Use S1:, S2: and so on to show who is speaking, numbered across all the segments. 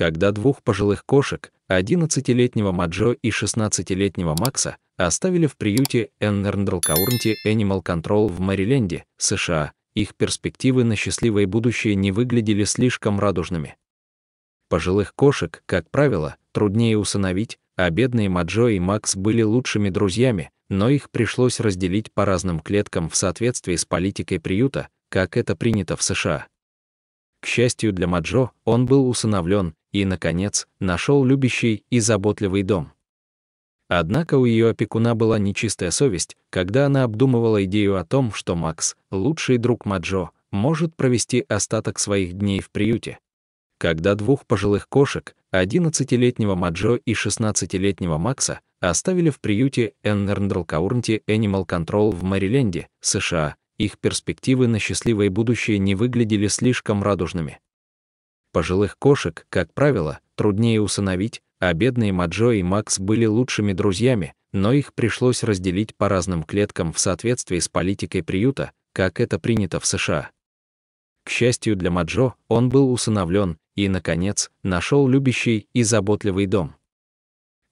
S1: когда двух пожилых кошек, 11-летнего Маджо и 16-летнего Макса, оставили в приюте Эннерндл Каурнти Animal Control в Мэриленде, США, их перспективы на счастливое будущее не выглядели слишком радужными. Пожилых кошек, как правило, труднее усыновить, а бедные Маджо и Макс были лучшими друзьями, но их пришлось разделить по разным клеткам в соответствии с политикой приюта, как это принято в США. К счастью для Маджо, он был усыновлен, и, наконец, нашел любящий и заботливый дом. Однако у ее опекуна была нечистая совесть, когда она обдумывала идею о том, что Макс, лучший друг Маджо, может провести остаток своих дней в приюте. Когда двух пожилых кошек, 11-летнего Маджо и 16-летнего Макса, оставили в приюте Эннерндл Каурнти Animal Control в Мэриленде, США, их перспективы на счастливое будущее не выглядели слишком радужными. Пожилых кошек, как правило, труднее усыновить, а бедные Маджо и Макс были лучшими друзьями, но их пришлось разделить по разным клеткам в соответствии с политикой приюта, как это принято в США. К счастью для Маджо, он был усыновлен и, наконец, нашел любящий и заботливый дом.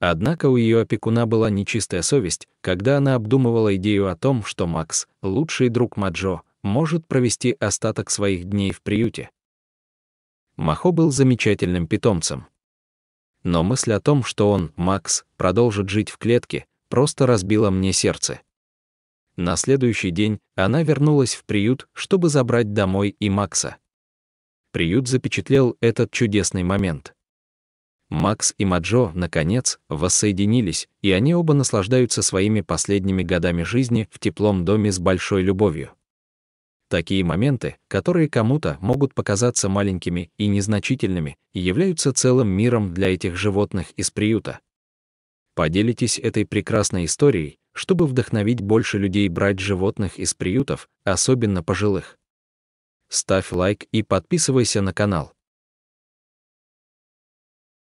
S1: Однако у ее опекуна была нечистая совесть, когда она обдумывала идею о том, что Макс, лучший друг Маджо, может провести остаток своих дней в приюте. Махо был замечательным питомцем. Но мысль о том, что он, Макс, продолжит жить в клетке, просто разбила мне сердце. На следующий день она вернулась в приют, чтобы забрать домой и Макса. Приют запечатлел этот чудесный момент. Макс и Маджо, наконец, воссоединились, и они оба наслаждаются своими последними годами жизни в теплом доме с большой любовью. Такие моменты, которые кому-то могут показаться маленькими и незначительными, являются целым миром для этих животных из приюта. Поделитесь этой прекрасной историей, чтобы вдохновить больше людей брать животных из приютов, особенно пожилых. Ставь лайк и подписывайся на канал.